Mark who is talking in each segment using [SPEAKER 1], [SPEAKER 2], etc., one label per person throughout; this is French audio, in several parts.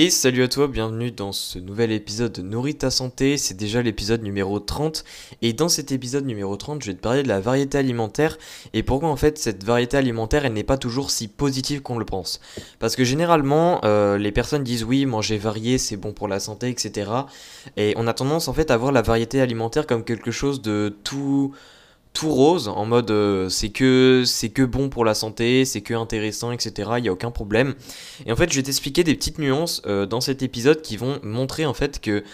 [SPEAKER 1] Et salut à toi, bienvenue dans ce nouvel épisode de Nourris ta santé, c'est déjà l'épisode numéro 30 et dans cet épisode numéro 30 je vais te parler de la variété alimentaire et pourquoi en fait cette variété alimentaire elle n'est pas toujours si positive qu'on le pense. Parce que généralement euh, les personnes disent oui manger varié c'est bon pour la santé etc et on a tendance en fait à voir la variété alimentaire comme quelque chose de tout tout rose, en mode euh, c'est que c'est que bon pour la santé, c'est que intéressant, etc. Il n'y a aucun problème. Et en fait, je vais t'expliquer des petites nuances euh, dans cet épisode qui vont montrer en fait que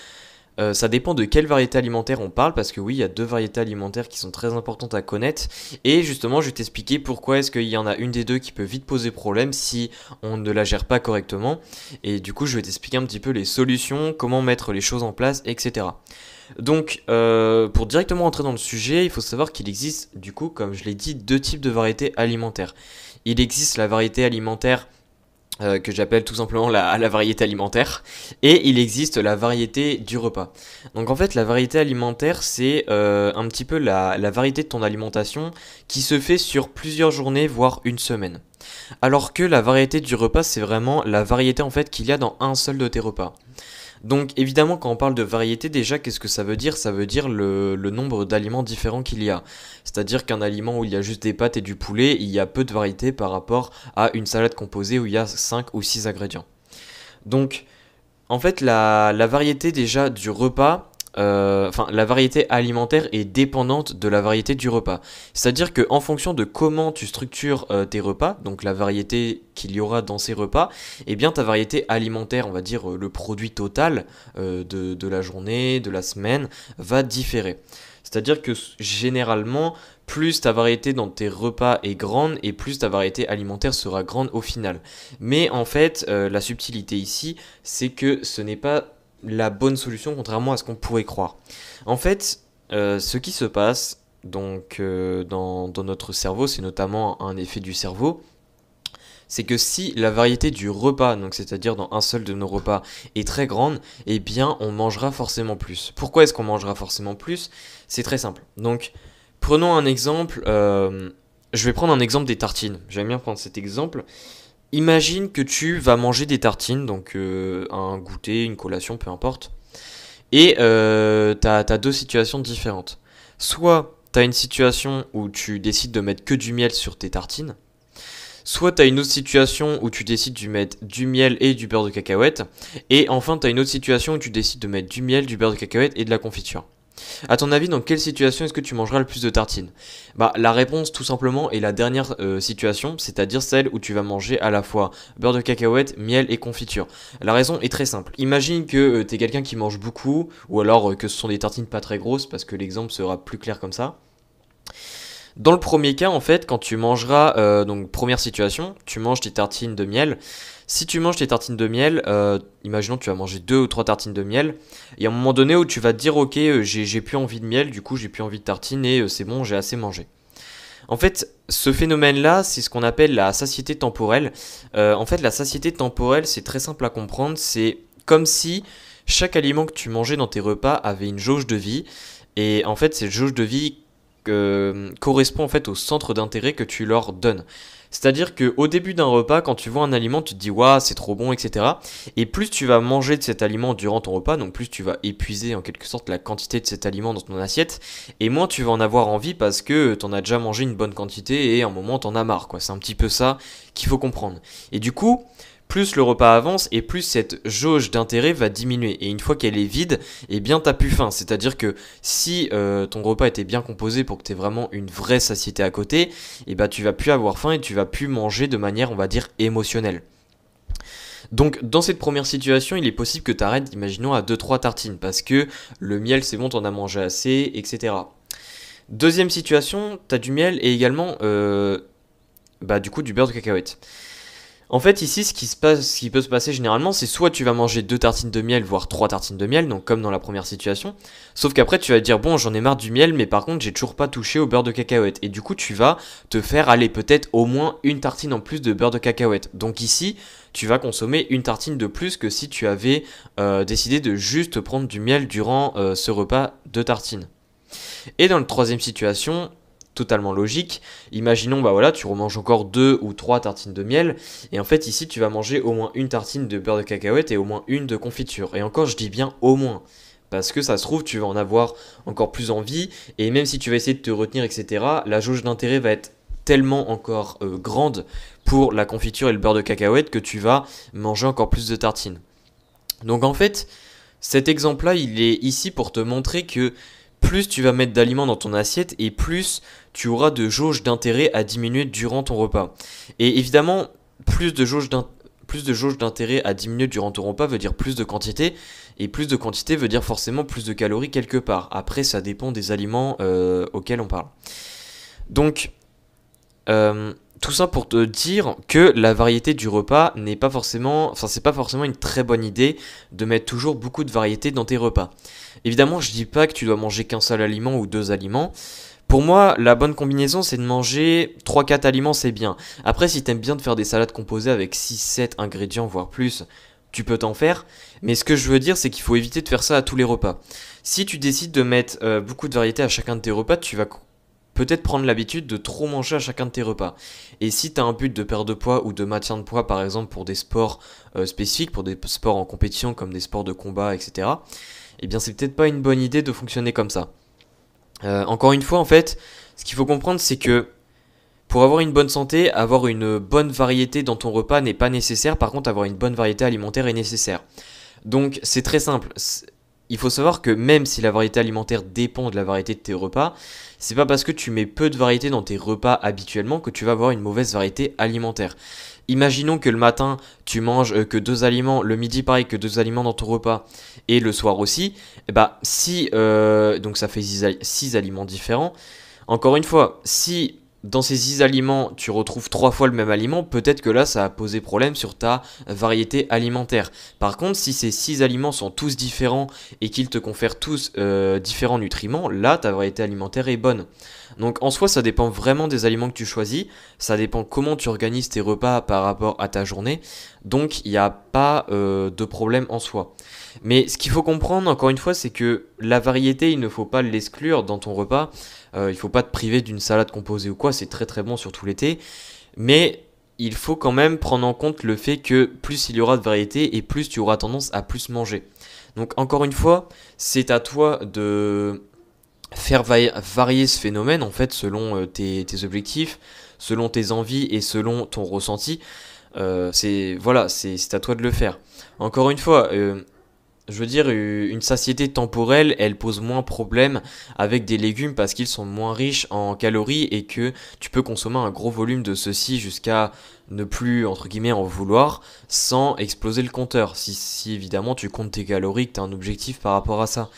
[SPEAKER 1] euh, ça dépend de quelle variété alimentaire on parle, parce que oui, il y a deux variétés alimentaires qui sont très importantes à connaître. Et justement, je vais t'expliquer pourquoi est-ce qu'il y en a une des deux qui peut vite poser problème si on ne la gère pas correctement. Et du coup, je vais t'expliquer un petit peu les solutions, comment mettre les choses en place, etc. Donc, euh, pour directement entrer dans le sujet, il faut savoir qu'il existe, du coup, comme je l'ai dit, deux types de variétés alimentaires. Il existe la variété alimentaire euh, que j'appelle tout simplement la, variété alimentaire, et il existe la variété du repas. Donc en fait, la variété alimentaire, c'est euh, un petit peu la, la, variété de ton alimentation qui se fait sur plusieurs journées, voire une semaine. Alors que la variété du repas, c'est vraiment la variété en fait qu'il y a dans un seul de tes repas. Donc évidemment quand on parle de variété déjà qu'est-ce que ça veut dire Ça veut dire le, nombre d'aliments différents qu'il y a. C'est-à-dire qu'un aliment où il y a juste des pâtes et du poulet, il y a peu de variété par rapport à une salade composée où il y a 5 ou 6 ingrédients. Donc en fait la variété déjà du repas, euh, enfin, la variété alimentaire est dépendante de la variété du repas. C'est-à-dire que en fonction de comment tu structures euh, tes repas, donc la variété qu'il y aura dans ces repas, eh bien ta variété alimentaire, on va dire euh, le produit total de, la journée, de la semaine, va différer. C'est-à-dire que généralement, plus ta variété dans tes repas est grande et plus ta variété alimentaire sera grande au final. Mais en fait, la subtilité ici, c'est que ce n'est pas la bonne solution, contrairement à ce qu'on pourrait croire. En fait, euh, ce qui se passe donc, euh, dans, notre cerveau, c'est notamment un effet du cerveau, c'est que si la variété du repas, donc c'est-à-dire dans un seul de nos repas, est très grande, eh bien on mangera forcément plus. Pourquoi est-ce qu'on mangera forcément plus C'est très simple. Donc prenons un exemple, euh, je vais prendre un exemple des tartines, j'aime bien prendre cet exemple. Imagine que tu vas manger des tartines, donc euh, un goûter, une collation, peu importe. Et euh, tu as, deux situations différentes. Soit tu as une situation où tu décides de mettre que du miel sur tes tartines. Soit tu as une autre situation où tu décides de mettre du miel et du beurre de cacahuète. Et enfin, tu as une autre situation où tu décides de mettre du miel, du beurre de cacahuète et de la confiture. À ton avis, dans quelle situation est-ce que tu mangeras le plus de tartines Bah, la réponse tout simplement est la dernière euh, situation, c'est-à-dire celle où tu vas manger à la fois beurre de cacahuète, miel et confiture. La raison est très simple. Imagine que tu euh, t'es quelqu'un qui mange beaucoup, ou alors euh, que ce sont des tartines pas très grosses, parce que l'exemple sera plus clair comme ça. Dans le premier cas, en fait, quand tu mangeras, euh, donc première situation, tu manges tes tartines de miel. Si tu manges tes tartines de miel, euh, imaginons que tu vas manger deux ou trois tartines de miel, et à un moment donné où tu vas te dire, ok, euh, j'ai plus envie de miel, du coup j'ai plus envie de tartines et c'est bon, j'ai assez mangé. En fait, ce phénomène-là, c'est ce qu'on appelle la satiété temporelle. en fait, la satiété temporelle, c'est très simple à comprendre. C'est comme si chaque aliment que tu mangeais dans tes repas avait une jauge de vie. Et en fait, cette jauge de vie correspond en fait au centre d'intérêt que tu leur donnes. C'est-à-dire qu'au début d'un repas, quand tu vois un aliment, tu te dis waouh, c'est trop bon, etc. Et plus tu vas manger de cet aliment durant ton repas, donc plus tu vas épuiser en quelque sorte la quantité de cet aliment dans ton assiette, et moins tu vas en avoir envie parce que t'en as déjà mangé une bonne quantité et à un moment t'en as marre, quoi. C'est un petit peu ça qu'il faut comprendre. Et du coup, plus le repas avance et plus cette jauge d'intérêt va diminuer. Et une fois qu'elle est vide, eh bien t'as plus faim. C'est-à-dire que si euh, ton repas était bien composé pour que tu aies vraiment une vraie satiété à côté, eh bien, tu vas plus avoir faim et tu vas plus manger de manière, on va dire, émotionnelle. Donc dans cette première situation, il est possible que tu arrêtes, imaginons, à 2-3 tartines, parce que le miel, c'est bon, en as mangé assez, etc. Deuxième situation, t'as du miel et également, euh, bah, du coup, du beurre de cacahuète. En fait, ici, ce qui, se passe, qui peut se passer généralement, c'est soit tu vas manger deux tartines de miel, voire trois tartines de miel, donc comme dans la première situation, sauf qu'après tu vas dire bon, j'en ai marre du miel, mais par contre, j'ai toujours pas touché au beurre de cacahuète, et du coup, tu vas te faire aller peut-être au moins une tartine en plus de beurre de cacahuète. Donc ici, tu vas consommer une tartine de plus que si tu avais euh, décidé de juste prendre du miel durant euh, ce repas de tartines. Et dans la troisième situation, totalement logique. Imaginons, bah voilà, tu remanges encore deux ou trois tartines de miel, et en fait ici tu vas manger au moins une tartine de beurre de cacahuète et au moins une de confiture. Et encore, je dis bien au moins. Parce que ça se trouve, tu vas en avoir encore plus envie, et même si tu vas essayer de te retenir, etc., la jauge d'intérêt va être tellement encore euh, grande pour la confiture et le beurre de cacahuète que tu vas manger encore plus de tartines. Donc en fait, cet exemple-là, il est ici pour te montrer que plus tu vas mettre d'aliments dans ton assiette et plus tu auras de jauge d'intérêt à diminuer durant ton repas. Et évidemment, plus de jauge d'intérêt plus de d'intérêt à diminuer durant ton repas veut dire plus de quantité, et plus de quantité veut dire forcément plus de calories quelque part. Après, ça dépend des aliments euh, auxquels on parle. Donc, euh, tout ça pour te dire que la variété du repas n'est pas forcément, enfin c'est pas forcément une très bonne idée de mettre toujours beaucoup de variété dans tes repas. Évidemment, je dis pas que tu dois manger qu'un seul aliment ou deux aliments. Pour moi, la bonne combinaison, c'est de manger 3-4 aliments, c'est bien. Après, si t'aimes bien de faire des salades composées avec 6-7 ingrédients, voire plus, tu peux t'en faire. Mais ce que je veux dire, c'est qu'il faut éviter de faire ça à tous les repas. Si tu décides de mettre euh, beaucoup de variété à chacun de tes repas, tu vas peut-être prendre l'habitude de trop manger à chacun de tes repas. Et si tu as un but de perte de poids ou de maintien de poids, par exemple pour des sports euh, spécifiques, pour des sports en compétition comme des sports de combat, etc., eh bien c'est peut-être pas une bonne idée de fonctionner comme ça. Euh, encore une fois, en fait, ce qu'il faut comprendre, c'est que pour avoir une bonne santé, avoir une bonne variété dans ton repas n'est pas nécessaire. Par contre, avoir une bonne variété alimentaire est nécessaire. Donc c'est très simple il faut savoir que même si la variété alimentaire dépend de la variété de tes repas, c'est pas parce que tu mets peu de variété dans tes repas habituellement que tu vas avoir une mauvaise variété alimentaire. Imaginons que le matin tu manges euh, que deux aliments, le midi pareil que deux aliments dans ton repas et le soir aussi, bah si euh, donc ça fait six aliments différents. Encore une fois, si dans ces 6 aliments, tu retrouves 3 fois le même aliment, peut-être que là, ça a posé problème sur ta variété alimentaire. Par contre, si ces 6 aliments sont tous différents et qu'ils te confèrent tous euh, différents nutriments, là, ta variété alimentaire est bonne. Donc en soi, ça dépend vraiment des aliments que tu choisis, ça dépend comment tu organises tes repas par rapport à ta journée, donc il n'y a pas euh, de problème en soi. Mais ce qu'il faut comprendre, encore une fois, c'est que la variété, il ne faut pas l'exclure dans ton repas, euh, il ne faut pas te priver d'une salade composée ou quoi, c'est très très bon tout l'été, mais il faut quand même prendre en compte le fait que plus il y aura de variété et plus tu auras tendance à plus manger. Donc encore une fois, c'est à toi de faire varier ce phénomène en fait selon euh, tes, objectifs, selon tes envies et selon ton ressenti. Euh, c'est voilà, c'est à toi de le faire. Encore une fois, euh, je veux dire, une satiété temporelle, elle pose moins problème avec des légumes parce qu'ils sont moins riches en calories et que tu peux consommer un gros volume de ceci jusqu'à ne plus, entre guillemets, en vouloir sans exploser le compteur. Si, si évidemment tu comptes tes calories, que tu as un objectif par rapport à ça.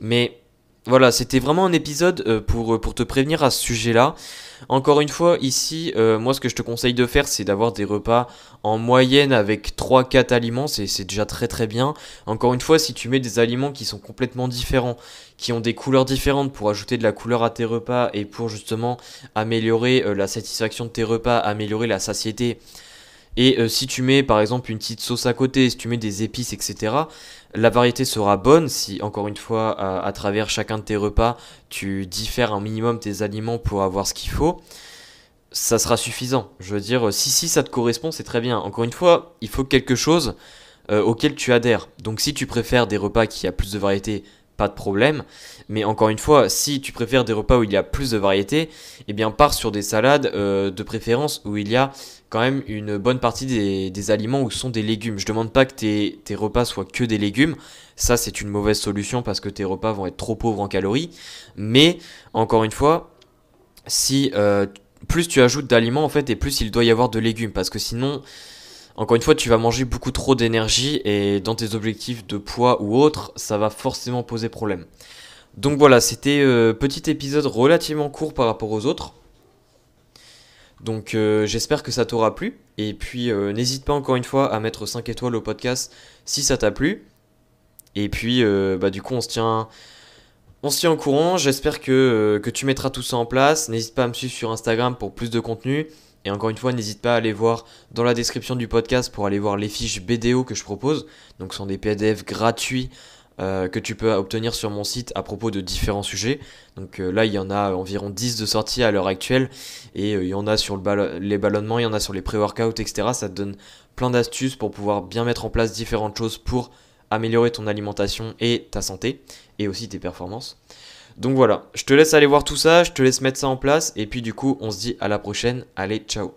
[SPEAKER 1] Mais voilà, c'était vraiment un épisode euh, pour, euh, pour te prévenir à ce sujet-là. Encore une fois, ici, euh, moi ce que je te conseille de faire, c'est d'avoir des repas en moyenne avec 3-4 aliments, c'est déjà très très bien. Encore une fois, si tu mets des aliments qui sont complètement différents, qui ont des couleurs différentes pour ajouter de la couleur à tes repas et pour justement améliorer la satisfaction de tes repas, améliorer la satiété, et si tu mets par exemple une petite sauce à côté, si tu mets des épices, etc., la variété sera bonne si, encore une fois, à, travers chacun de tes repas, tu diffères un minimum tes aliments pour avoir ce qu'il faut. Ça sera suffisant. Je veux dire, si, si ça te correspond, c'est très bien. Encore une fois, il faut quelque chose euh, auquel tu adhères. Donc si tu préfères des repas qui a plus de variété, pas de problème. Mais encore une fois, si tu préfères des repas où il y a plus de variété, eh bien pars sur des salades euh, de préférence où il y a quand même une bonne partie des, aliments où sont des légumes. Je demande pas que tes, tes repas soient que des légumes. Ça, c'est une mauvaise solution parce que tes repas vont être trop pauvres en calories. Mais encore une fois, si euh, plus tu ajoutes d'aliments en fait et plus il doit y avoir de légumes parce que sinon encore une fois, tu vas manger beaucoup trop d'énergie et dans tes objectifs de poids ou autres, ça va forcément poser problème. Donc voilà, c'était un euh, petit épisode relativement court par rapport aux autres. Donc euh, j'espère que ça t'aura plu. Et puis euh, n'hésite pas encore une fois à mettre 5 étoiles au podcast si ça t'a plu. Et puis bah, du coup on se tient. On au courant, j'espère que, que tu mettras tout ça en place. N'hésite pas à me suivre sur Instagram pour plus de contenu. Et encore une fois, n'hésite pas à aller voir dans la description du podcast pour aller voir les fiches BDO que je propose. Donc, ce sont des PDF gratuits euh, que tu peux obtenir sur mon site à propos de différents sujets. Donc euh, là, il y en a environ 10 de sortie à l'heure actuelle. Et euh, il y en a sur les ballonnements, il y en a sur les pré-workouts, etc. Ça te donne plein d'astuces pour pouvoir bien mettre en place différentes choses pour améliorer ton alimentation et ta santé et aussi tes performances. Donc voilà, je te laisse aller voir tout ça, je te laisse mettre ça en place, et puis du coup, on se dit à la prochaine. Allez, ciao